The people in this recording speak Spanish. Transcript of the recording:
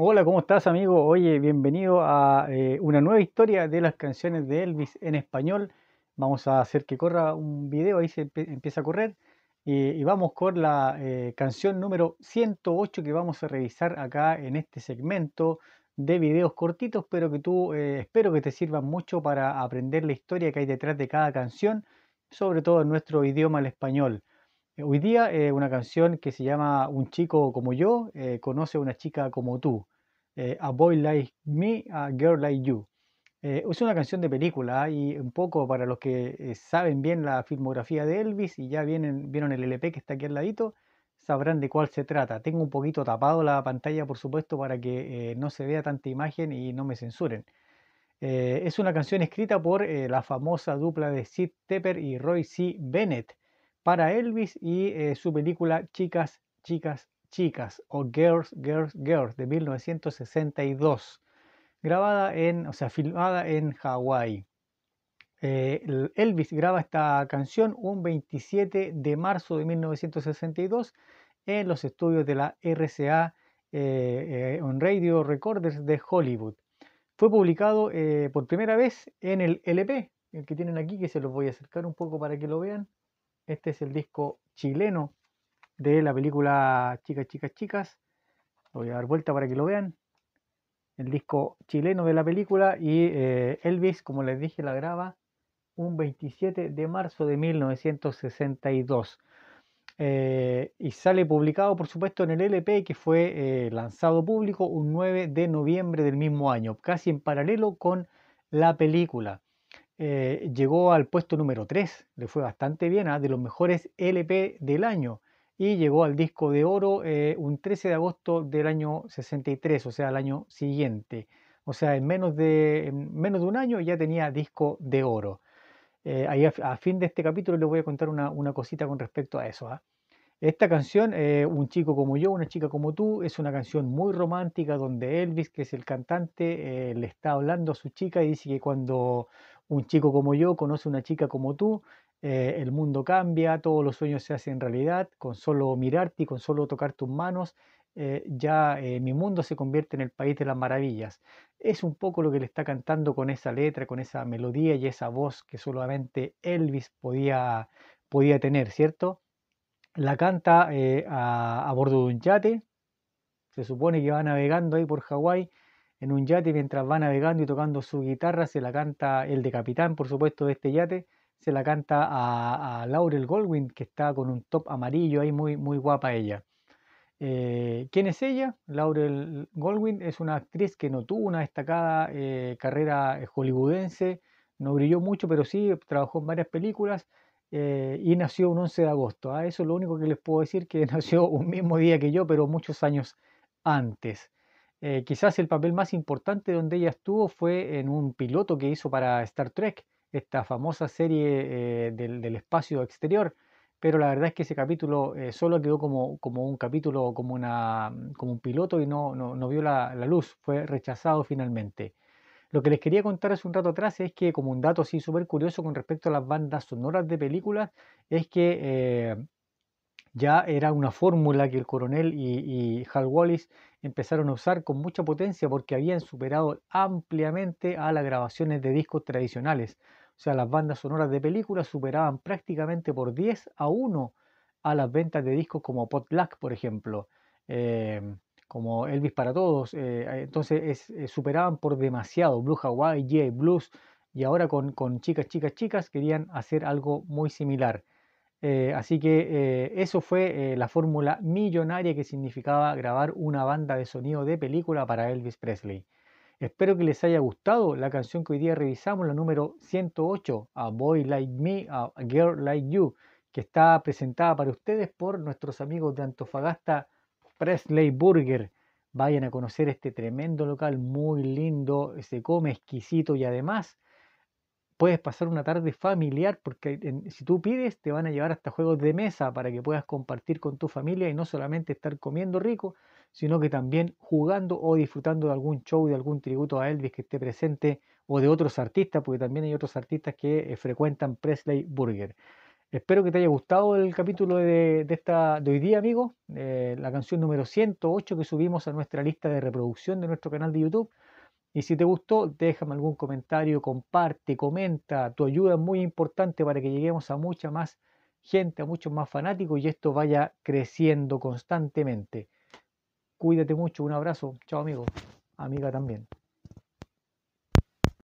Hola, ¿cómo estás amigo? Oye, bienvenido a eh, una nueva historia de las canciones de Elvis en español. Vamos a hacer que corra un video, ahí se empieza a correr. Y, vamos con la eh, canción número 108 que vamos a revisar acá en este segmento de videos cortitos, pero que tú eh, espero que te sirvan mucho para aprender la historia que hay detrás de cada canción, sobre todo en nuestro idioma, el español. Eh, hoy día es eh, una canción que se llama Un chico como yo eh, conoce a una chica como tú. a Boy Like Me, a Girl Like You. es una canción de película y un poco para los que saben bien la filmografía de Elvis y ya vienen, vieron el LP que está aquí al ladito, sabrán de cuál se trata. Tengo un poquito tapado la pantalla, por supuesto, para que no se vea tanta imagen y no me censuren. es una canción escrita por la famosa dupla de Sid Tepper y Roy C. Bennett para Elvis y eh, su película Chicas, Chicas, Chicas o Girls, Girls, Girls de 1962, grabada en, o sea, filmada en Hawái. Eh, Elvis graba esta canción un 27 de marzo de 1962 en los estudios de la RCA en eh, on Radio Recorders de Hollywood. Fue publicado por primera vez en el LP, el que tienen aquí, que se los voy a acercar un poco para que lo vean. Este es el disco chileno de la película Chicas, Chicas, Chicas. voy a dar vuelta para que lo vean. El disco chileno de la película y eh, Elvis, como les dije, la graba un 27 de marzo de 1962. Eh, y sale publicado, por supuesto, en el LP que fue eh, lanzado público un 9 de noviembre del mismo año, casi en paralelo con la película. Eh, llegó al puesto número 3, le fue bastante bien, ¿ah? de los mejores LP del año, y llegó al disco de oro eh, un 13 de agosto del año 63, o sea, el año siguiente. O sea, en menos de, menos de un año ya tenía disco de oro. Eh, ahí a, fin de este capítulo les voy a contar una, una cosita con respecto a eso. ¿ah? Esta canción, eh, Un chico como yo, una chica como tú, es una canción muy romántica donde Elvis, que es el cantante, eh, le está hablando a su chica y dice que cuando un chico como yo conoce a una chica como tú, eh, el mundo cambia, todos los sueños se hacen realidad, con solo mirarte y con solo tocar tus manos, ya mi mundo se convierte en el país de las maravillas. Es un poco lo que le está cantando con esa letra, con esa melodía y esa voz que solamente Elvis podía, podía tener, ¿cierto? la canta eh, a, bordo de un yate. Se supone que va navegando ahí por Hawái en un yate mientras va navegando y tocando su guitarra. Se la canta el de capitán, por supuesto, de este yate. Se la canta a, Laurel Goldwyn, que está con un top amarillo ahí, muy, muy guapa ella. Eh, ¿Quién es ella? Laurel Goldwyn es una actriz que no tuvo una destacada eh, carrera hollywoodense, no brilló mucho, pero sí trabajó en varias películas. Eh, y nació un 11 de agosto. Ah, eso es lo único que les puedo decir, que nació un mismo día que yo, pero muchos años antes. Eh, quizás el papel más importante donde ella estuvo fue en un piloto que hizo para Star Trek, esta famosa serie eh, del, espacio exterior, pero la verdad es que ese capítulo solo quedó como, un capítulo, como, una, como un piloto y no, no, no vio la luz, fue rechazado finalmente. Lo que les quería contar hace un rato atrás es que, como un dato así súper curioso con respecto a las bandas sonoras de películas, es que eh, ya era una fórmula que el coronel y, Hal Wallis empezaron a usar con mucha potencia porque habían superado ampliamente a las grabaciones de discos tradicionales. O sea, las bandas sonoras de películas superaban prácticamente por 10 a 1 a las ventas de discos como Potluck, por ejemplo. Em, como Elvis para todos. Eh, entonces es, eh, superaban por demasiado Blue Hawaii, Jay, Blues, y ahora con, chicas, chicas, chicas querían hacer algo muy similar. Eh, así que eso fue la fórmula millonaria que significaba grabar una banda de sonido de película para Elvis Presley. Espero que les haya gustado la canción que hoy día revisamos, la número 108, A Boy Like Me, A Girl Like You, que está presentada para ustedes por nuestros amigos de Antofagasta Presley Burger. Vayan a conocer este tremendo local, muy lindo, se come exquisito y además puedes pasar una tarde familiar porque si tú pides te van a llevar hasta juegos de mesa para que puedas compartir con tu familia y no solamente estar comiendo rico, sino que también jugando o disfrutando de algún show, de algún tributo a Elvis que esté presente o de otros artistas, porque también hay otros artistas que eh, frecuentan Presley Burger. Espero que te haya gustado el capítulo de, esta, de hoy día, amigo. Eh, la canción número 108 que subimos a nuestra lista de reproducción de nuestro canal de YouTube. Y si te gustó, déjame algún comentario, comparte, comenta. Tu ayuda es muy importante para que lleguemos a mucha más gente, a muchos más fanáticos y esto vaya creciendo constantemente. Cuídate mucho, un abrazo. Chao, amigo. Amiga también.